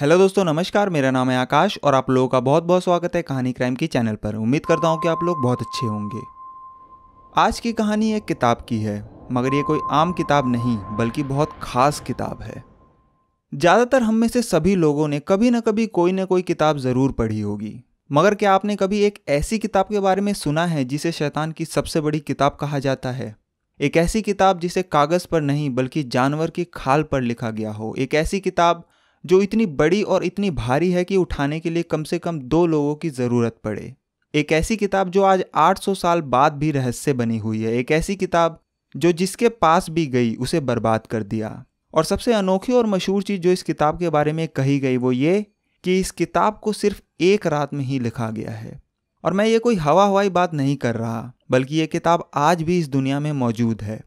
hello दोस्तों नमस्कार मेरा नाम है आकाश और आप लोगों का बहुत बहुत स्वागत है कहानी क्राइम की चैनल पर उम्मीद करता हूँ कि आप लोग बहुत अच्छे होंगे आज की कहानी एक किताब की है मगर ये कोई आम किताब नहीं बल्कि बहुत खास किताब है ज़्यादातर हम में से सभी लोगों ने कभी ना कभी कोई ना कोई किताब ज़रूर पढ़ी होगी मगर क्या आपने कभी एक ऐसी किताब के बारे में सुना है जिसे शैतान की सबसे बड़ी किताब कहा जाता है एक ऐसी किताब जिसे कागज़ पर नहीं बल्कि जानवर की खाल पर लिखा गया हो एक ऐसी किताब जो इतनी बड़ी और इतनी भारी है कि उठाने के लिए कम से कम दो लोगों की ज़रूरत पड़े एक ऐसी किताब जो आज 800 साल बाद भी रहस्य बनी हुई है एक ऐसी किताब जो जिसके पास भी गई उसे बर्बाद कर दिया और सबसे अनोखी और मशहूर चीज़ जो इस किताब के बारे में कही गई वो ये कि इस किताब को सिर्फ एक रात में ही लिखा गया है और मैं ये कोई हवा हवाई बात नहीं कर रहा बल्कि ये किताब आज भी इस दुनिया में मौजूद है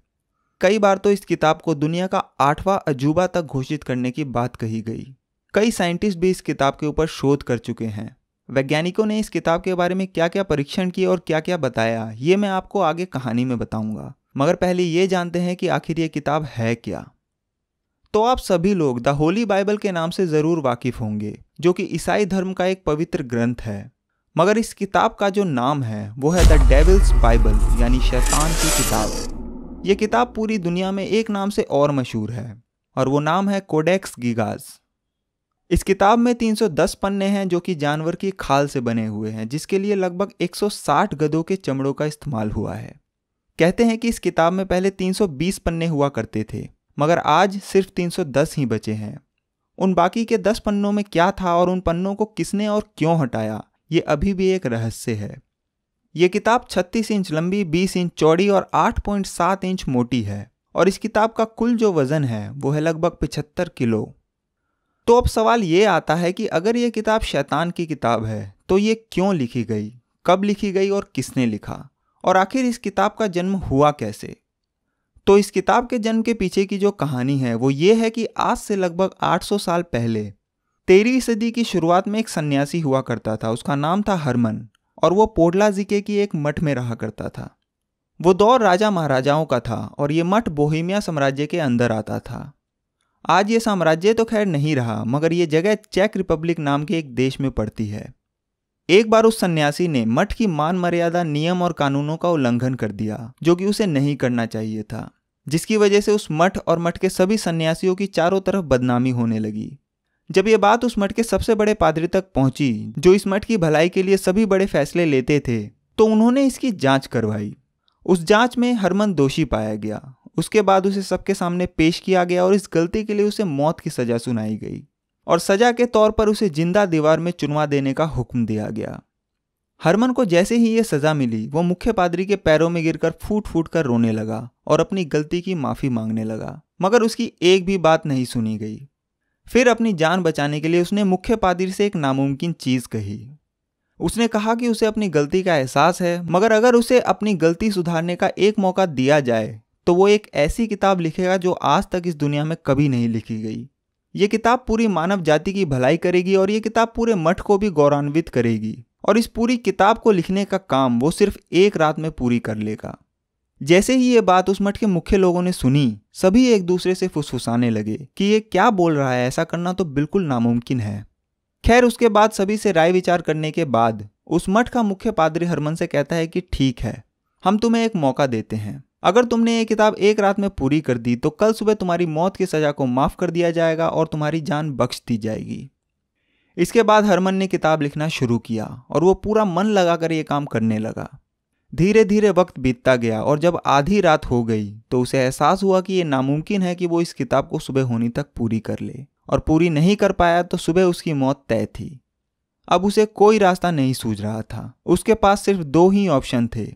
कई बार तो इस किताब को दुनिया का आठवां अजूबा तक घोषित करने की बात कही गई कई साइंटिस्ट भी इस किताब के ऊपर शोध कर चुके हैं वैज्ञानिकों ने इस किताब के बारे में क्या क्या परीक्षण किए और क्या क्या बताया ये मैं आपको आगे कहानी में बताऊंगा मगर पहले ये जानते हैं कि आखिर ये किताब है क्या तो आप सभी लोग द होली बाइबल के नाम से ज़रूर वाकिफ होंगे जो कि ईसाई धर्म का एक पवित्र ग्रंथ है मगर इस किताब का जो नाम है वो है द डेविल्स बाइबल यानी शैतान की किताब ये किताब पूरी दुनिया में एक नाम से और मशहूर है और वो नाम है कोडेक्स गिगास इस किताब में 310 पन्ने हैं जो कि जानवर की खाल से बने हुए हैं जिसके लिए लगभग 160 गधों के चमड़ों का इस्तेमाल हुआ है कहते हैं कि इस किताब में पहले 320 पन्ने हुआ करते थे मगर आज सिर्फ 310 ही बचे हैं उन बाकी के 10 पन्नों में क्या था और उन पन्नों को किसने और क्यों हटाया ये अभी भी एक रहस्य है ये किताब 36 इंच लंबी 20 इंच चौड़ी और 8.7 इंच मोटी है और इस किताब का कुल जो वज़न है वो है लगभग पिछहत्तर किलो तो अब सवाल ये आता है कि अगर ये किताब शैतान की किताब है तो ये क्यों लिखी गई कब लिखी गई और किसने लिखा और आखिर इस किताब का जन्म हुआ कैसे तो इस किताब के जन्म के पीछे की जो कहानी है वो ये है कि आज से लगभग 800 साल पहले तेरहवीं सदी की शुरुआत में एक सन्यासी हुआ करता था उसका नाम था हरमन और वो पोडला जिके की एक मठ में रहा करता था वो दौर राजा महाराजाओं का था और ये मठ बोहिमिया साम्राज्य के अंदर आता था आज ये साम्राज्य तो खैर नहीं रहा मगर ये जगह चेक रिपब्लिक नाम के एक देश में पड़ती है एक बार उस सन्यासी ने मठ की मान मर्यादा नियम और कानूनों का उल्लंघन कर दिया जो कि उसे नहीं करना चाहिए था जिसकी वजह से उस मठ और मठ के सभी सन्यासियों की चारों तरफ बदनामी होने लगी जब ये बात उस मठ के सबसे बड़े पादरी तक पहुंची जो इस मठ की भलाई के लिए सभी बड़े फैसले लेते थे तो उन्होंने इसकी जांच करवाई उस जांच में हरमन दोषी पाया गया उसके बाद उसे सबके सामने पेश किया गया और इस गलती के लिए उसे मौत की सजा सुनाई गई और सजा के तौर पर उसे जिंदा दीवार में चुनवा देने का हुक्म दिया गया हरमन को जैसे ही यह सजा मिली वो मुख्य पादरी के पैरों में गिरकर फूट फूट कर रोने लगा और अपनी गलती की माफी मांगने लगा मगर उसकी एक भी बात नहीं सुनी गई फिर अपनी जान बचाने के लिए उसने मुख्य पादरी से एक नामुमकिन चीज कही उसने कहा कि उसे अपनी गलती का एहसास है मगर अगर उसे अपनी गलती सुधारने का एक मौका दिया जाए तो वो एक ऐसी किताब लिखेगा जो आज तक इस दुनिया में कभी नहीं लिखी गई ये किताब पूरी मानव जाति की भलाई करेगी और ये किताब पूरे मठ को भी गौरवान्वित करेगी और इस पूरी किताब को लिखने का काम वो सिर्फ एक रात में पूरी कर लेगा जैसे ही ये बात उस मठ के मुख्य लोगों ने सुनी सभी एक दूसरे से फुसफुसाने लगे कि ये क्या बोल रहा है ऐसा करना तो बिल्कुल नामुमकिन है खैर उसके बाद सभी से राय विचार करने के बाद उस मठ का मुख्य पादरी हरमन से कहता है कि ठीक है हम तुम्हें एक मौका देते हैं अगर तुमने ये किताब एक रात में पूरी कर दी तो कल सुबह तुम्हारी मौत की सज़ा को माफ़ कर दिया जाएगा और तुम्हारी जान बख्श दी जाएगी इसके बाद हरमन ने किताब लिखना शुरू किया और वो पूरा मन लगाकर ये काम करने लगा धीरे धीरे वक्त बीतता गया और जब आधी रात हो गई तो उसे एहसास हुआ कि ये नामुमकिन है कि वो इस किताब को सुबह होने तक पूरी कर ले और पूरी नहीं कर पाया तो सुबह उसकी मौत तय थी अब उसे कोई रास्ता नहीं सूझ रहा था उसके पास सिर्फ दो ही ऑप्शन थे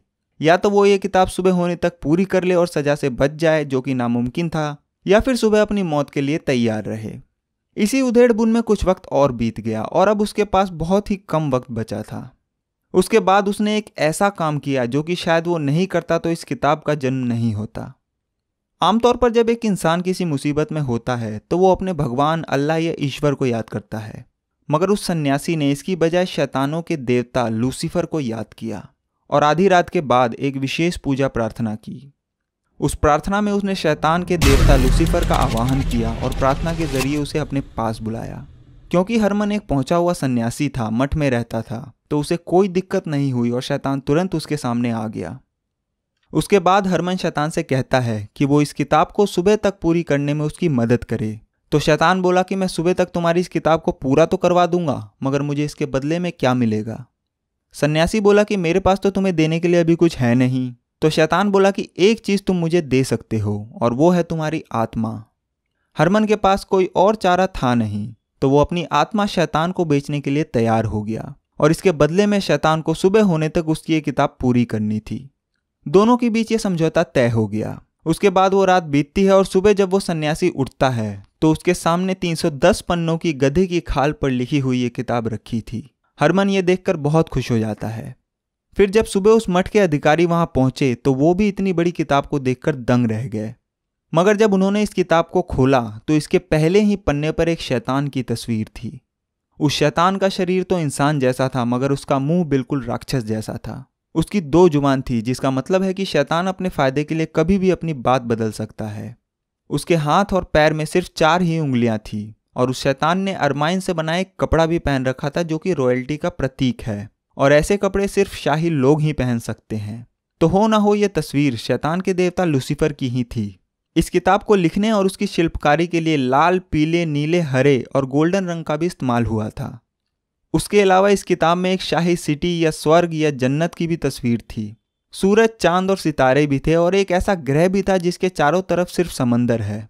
या तो वो ये किताब सुबह होने तक पूरी कर ले और सजा से बच जाए जो कि नामुमकिन था या फिर सुबह अपनी मौत के लिए तैयार रहे इसी उधेड़ बुन में कुछ वक्त और बीत गया और अब उसके पास बहुत ही कम वक्त बचा था उसके बाद उसने एक ऐसा काम किया जो कि शायद वो नहीं करता तो इस किताब का जन्म नहीं होता आमतौर पर जब एक इंसान किसी मुसीबत में होता है तो वो अपने भगवान अल्लाह या ईश्वर को याद करता है मगर उस सन्यासी ने इसकी बजाय शैतानों के देवता लूसीफर को याद किया और आधी रात के बाद एक विशेष पूजा प्रार्थना की उस प्रार्थना में उसने शैतान के देवता लूसीफर का आवाहन किया और प्रार्थना के जरिए उसे अपने पास बुलाया क्योंकि हरमन एक पहुंचा हुआ सन्यासी था मठ में रहता था तो उसे कोई दिक्कत नहीं हुई और शैतान तुरंत उसके सामने आ गया उसके बाद हरमन शैतान से कहता है कि वो इस किताब को सुबह तक पूरी करने में उसकी मदद करे तो शैतान बोला कि मैं सुबह तक तुम्हारी इस किताब को पूरा तो करवा दूंगा मगर मुझे इसके बदले में क्या मिलेगा सन्यासी बोला कि मेरे पास तो तुम्हें देने के लिए अभी कुछ है नहीं तो शैतान बोला कि एक चीज़ तुम मुझे दे सकते हो और वो है तुम्हारी आत्मा हरमन के पास कोई और चारा था नहीं तो वो अपनी आत्मा शैतान को बेचने के लिए तैयार हो गया और इसके बदले में शैतान को सुबह होने तक उसकी ये किताब पूरी करनी थी दोनों के बीच ये समझौता तय हो गया उसके बाद वो रात बीतती है और सुबह जब वो सन्यासी उठता है तो उसके सामने 310 पन्नों की गधे की खाल पर लिखी हुई ये किताब रखी थी हरमन ये देखकर बहुत खुश हो जाता है फिर जब सुबह उस मठ के अधिकारी वहां पहुंचे तो वो भी इतनी बड़ी किताब को देखकर दंग रह गए मगर जब उन्होंने इस किताब को खोला तो इसके पहले ही पन्ने पर एक शैतान की तस्वीर थी उस शैतान का शरीर तो इंसान जैसा था मगर उसका मुंह बिल्कुल राक्षस जैसा था उसकी दो जुबान थी जिसका मतलब है कि शैतान अपने फायदे के लिए कभी भी अपनी बात बदल सकता है उसके हाथ और पैर में सिर्फ चार ही उंगलियां थी और उस शैतान ने अरमाइन से बना एक कपड़ा भी पहन रखा था जो कि रॉयल्टी का प्रतीक है और ऐसे कपड़े सिर्फ शाही लोग ही पहन सकते हैं तो हो ना हो यह तस्वीर शैतान के देवता लूसीफर की ही थी इस किताब को लिखने और उसकी शिल्पकारी के लिए लाल पीले नीले हरे और गोल्डन रंग का भी इस्तेमाल हुआ था उसके अलावा इस किताब में एक शाही सिटी या स्वर्ग या जन्नत की भी तस्वीर थी सूरज चांद और सितारे भी थे और एक ऐसा ग्रह भी था जिसके चारों तरफ सिर्फ समंदर है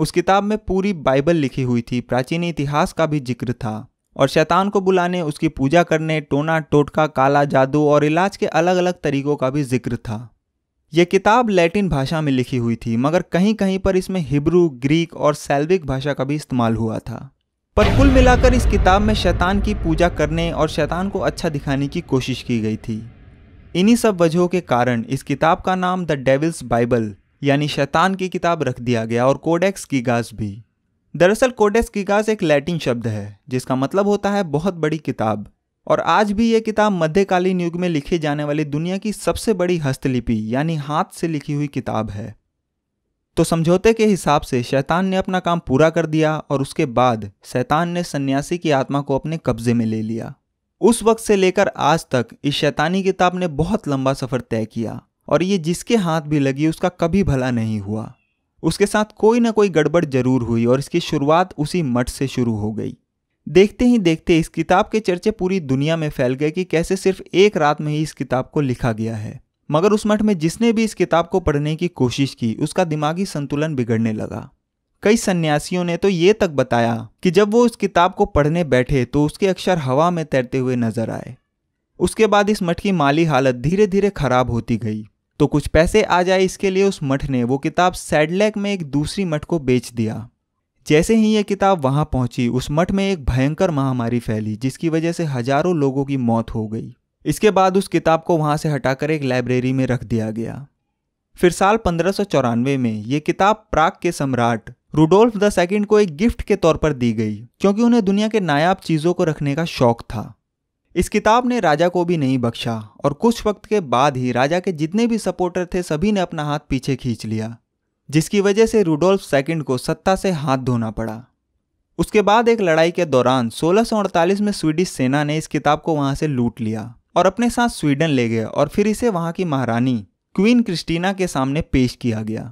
उस किताब में पूरी बाइबल लिखी हुई थी प्राचीन इतिहास का भी जिक्र था और शैतान को बुलाने उसकी पूजा करने टोना टोटका काला जादू और इलाज के अलग अलग तरीकों का भी जिक्र था यह किताब लैटिन भाषा में लिखी हुई थी मगर कहीं कहीं पर इसमें हिब्रू ग्रीक और सेल्विक भाषा का भी इस्तेमाल हुआ था पर कुल मिलाकर इस किताब में शैतान की पूजा करने और शैतान को अच्छा दिखाने की कोशिश की गई थी इन्हीं सब वजहों के कारण इस किताब का नाम द डेविल्स बाइबल यानी शैतान की किताब रख दिया गया और कोडेक्स की गाज भी दरअसल कोडेक्स की गाज एक लैटिन शब्द है जिसका मतलब होता है बहुत बड़ी किताब और आज भी ये किताब मध्यकालीन युग में लिखी जाने वाली दुनिया की सबसे बड़ी हस्तलिपि यानी हाथ से लिखी हुई किताब है तो समझौते के हिसाब से शैतान ने अपना काम पूरा कर दिया और उसके बाद शैतान ने सन्यासी की आत्मा को अपने कब्जे में ले लिया उस वक्त से लेकर आज तक इस शैतानी किताब ने बहुत लंबा सफर तय किया और ये जिसके हाथ भी लगी उसका कभी भला नहीं हुआ उसके साथ कोई ना कोई गड़बड़ जरूर हुई और इसकी शुरुआत उसी मठ से शुरू हो गई देखते ही देखते इस किताब के चर्चे पूरी दुनिया में फैल गए कि कैसे सिर्फ एक रात में ही इस किताब को लिखा गया है मगर उस मठ में जिसने भी इस किताब को पढ़ने की कोशिश की उसका दिमागी संतुलन बिगड़ने लगा कई सन्यासियों ने तो ये तक बताया कि जब वो उस किताब को पढ़ने बैठे तो उसके अक्षर हवा में तैरते हुए नजर आए उसके बाद इस मठ की माली हालत धीरे धीरे खराब होती गई तो कुछ पैसे आ जाए इसके लिए उस मठ ने वो किताब सैडलैक में एक दूसरी मठ को बेच दिया जैसे ही ये किताब वहाँ पहुँची उस मठ में एक भयंकर महामारी फैली जिसकी वजह से हजारों लोगों की मौत हो गई इसके बाद उस किताब को वहाँ से हटाकर एक लाइब्रेरी में रख दिया गया फिर साल पंद्रह में ये किताब प्राग के सम्राट रूडोल्फ द सेकेंड को एक गिफ्ट के तौर पर दी गई क्योंकि उन्हें दुनिया के नायाब चीज़ों को रखने का शौक था इस किताब ने राजा को भी नहीं बख्शा और कुछ वक्त के बाद ही राजा के जितने भी सपोर्टर थे सभी ने अपना हाथ पीछे खींच लिया जिसकी वजह से रूडोल्फ सेकंड को सत्ता से हाथ धोना पड़ा उसके बाद एक लड़ाई के दौरान सोलह में स्वीडिश सेना ने इस किताब को वहां से लूट लिया और अपने साथ स्वीडन ले गए और फिर इसे वहां की महारानी क्वीन क्रिस्टीना के सामने पेश किया गया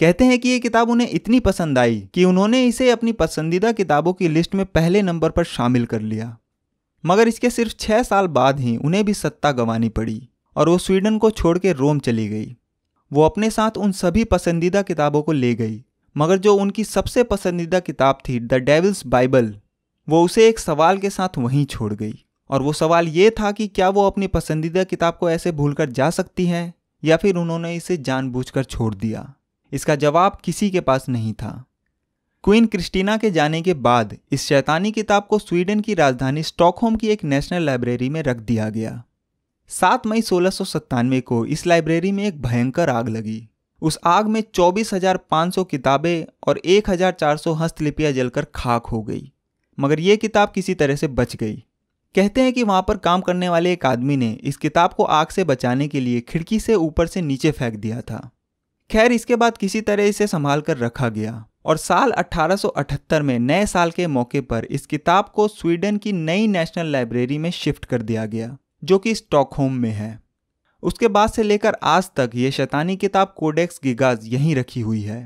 कहते हैं कि ये किताब उन्हें इतनी पसंद आई कि उन्होंने इसे अपनी पसंदीदा किताबों की लिस्ट में पहले नंबर पर शामिल कर लिया मगर इसके सिर्फ छः साल बाद ही उन्हें भी सत्ता गंवानी पड़ी और वो स्वीडन को छोड़ के रोम चली गई वो अपने साथ उन सभी पसंदीदा किताबों को ले गई मगर जो उनकी सबसे पसंदीदा किताब थी द डेविल्स बाइबल वो उसे एक सवाल के साथ वहीं छोड़ गई और वो सवाल ये था कि क्या वो अपनी पसंदीदा किताब को ऐसे भूलकर जा सकती हैं या फिर उन्होंने इसे जानबूझकर छोड़ दिया इसका जवाब किसी के पास नहीं था क्वीन क्रिस्टीना के जाने के बाद इस शैतानी किताब को स्वीडन की राजधानी स्टॉकहोम की एक नेशनल लाइब्रेरी में रख दिया गया सात मई सोलह को इस लाइब्रेरी में एक भयंकर आग लगी उस आग में 24,500 किताबें और 1,400 हस्तलिपियां जलकर खाक हो गई मगर ये किताब किसी तरह से बच गई कहते हैं कि वहाँ पर काम करने वाले एक आदमी ने इस किताब को आग से बचाने के लिए खिड़की से ऊपर से नीचे फेंक दिया था खैर इसके बाद किसी तरह इसे संभाल कर रखा गया और साल 1878 में नए साल के मौके पर इस किताब को स्वीडन की नई नेशनल लाइब्रेरी में शिफ्ट कर दिया गया जो कि स्टॉकहोम में है उसके बाद से लेकर आज तक ये शैतानी किताब कोडेक्स गिगाज यहीं रखी हुई है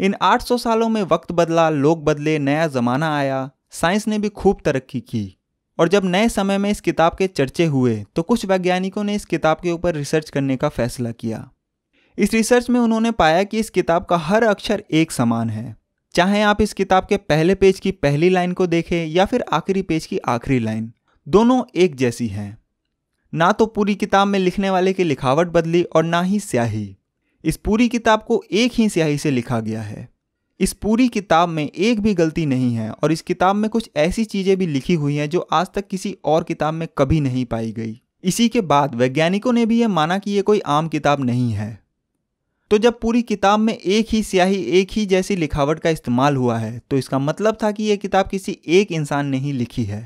इन 800 सालों में वक्त बदला लोग बदले नया ज़माना आया साइंस ने भी खूब तरक्की की और जब नए समय में इस किताब के चर्चे हुए तो कुछ वैज्ञानिकों ने इस किताब के ऊपर रिसर्च करने का फैसला किया इस रिसर्च में उन्होंने पाया कि इस किताब का हर अक्षर एक समान है चाहे आप इस किताब के पहले पेज की पहली लाइन को देखें या फिर आखिरी पेज की आखिरी लाइन दोनों एक जैसी हैं ना तो पूरी किताब में लिखने वाले की लिखावट बदली और ना ही स्याही इस पूरी किताब को एक ही स्याही से लिखा गया है इस पूरी किताब में एक भी गलती नहीं है और इस किताब में कुछ ऐसी चीज़ें भी लिखी हुई हैं जो आज तक किसी और किताब में कभी नहीं पाई गई इसी के बाद वैज्ञानिकों ने भी ये माना कि ये कोई आम किताब नहीं है तो जब पूरी किताब में एक ही स्याही एक ही जैसी लिखावट का इस्तेमाल हुआ है तो इसका मतलब था कि यह किताब किसी एक इंसान ने ही लिखी है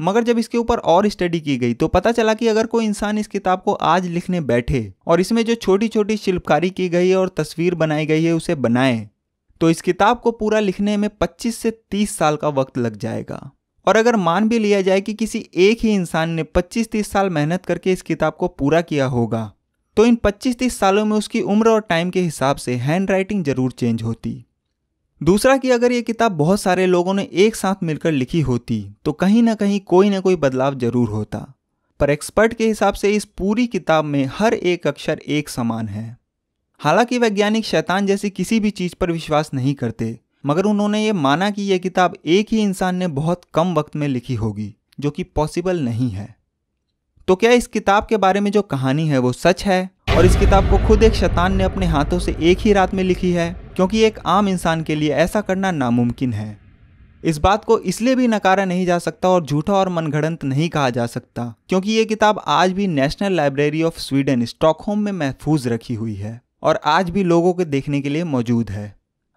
मगर जब इसके ऊपर और स्टडी की गई तो पता चला कि अगर कोई इंसान इस किताब को आज लिखने बैठे और इसमें जो छोटी छोटी शिल्पकारी की गई है और तस्वीर बनाई गई है उसे बनाए तो इस किताब को पूरा लिखने में 25 से 30 साल का वक्त लग जाएगा और अगर मान भी लिया जाए कि किसी एक ही इंसान ने 25-30 साल मेहनत करके इस किताब को पूरा किया होगा तो इन 25-30 सालों में उसकी उम्र और टाइम के हिसाब से हैंड राइटिंग जरूर चेंज होती दूसरा कि अगर ये किताब बहुत सारे लोगों ने एक साथ मिलकर लिखी होती तो कहीं ना कहीं कोई ना कोई बदलाव जरूर होता पर एक्सपर्ट के हिसाब से इस पूरी किताब में हर एक अक्षर एक समान है हालांकि वैज्ञानिक शैतान जैसी किसी भी चीज़ पर विश्वास नहीं करते मगर उन्होंने ये माना कि यह किताब एक ही इंसान ने बहुत कम वक्त में लिखी होगी जो कि पॉसिबल नहीं है तो क्या इस किताब के बारे में जो कहानी है वो सच है और इस किताब को खुद एक शैतान ने अपने हाथों से एक ही रात में लिखी है क्योंकि एक आम इंसान के लिए ऐसा करना नामुमकिन है इस बात को इसलिए भी नकारा नहीं जा सकता और झूठा और मनगढ़ंत नहीं कहा जा सकता क्योंकि ये किताब आज भी National Library of Sweden Stockholm में महफूज रखी हुई है और आज भी लोगों के देखने के लिए मौजूद है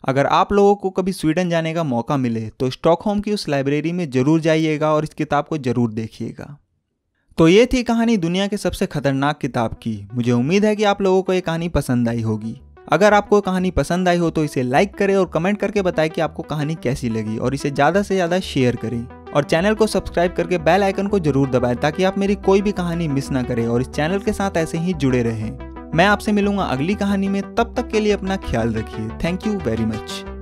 अगर आप लोगों को कभी स्वीडन जाने का मौका मिले तो स्टॉकहोम की उस लाइब्रेरी में ज़रूर जाइएगा और इस किताब को ज़रूर देखिएगा तो ये थी कहानी दुनिया के सबसे खतरनाक किताब की मुझे उम्मीद है कि आप लोगों को ये कहानी पसंद आई होगी अगर आपको कहानी पसंद आई हो तो इसे लाइक करें और कमेंट करके बताएं कि आपको कहानी कैसी लगी और इसे ज़्यादा से ज़्यादा शेयर करें और चैनल को सब्सक्राइब करके बेल आइकन को जरूर दबाएं ताकि आप मेरी कोई भी कहानी मिस ना करें और इस चैनल के साथ ऐसे ही जुड़े रहें मैं आपसे मिलूंगा अगली कहानी में तब तक के लिए अपना ख्याल रखिए थैंक यू वेरी मच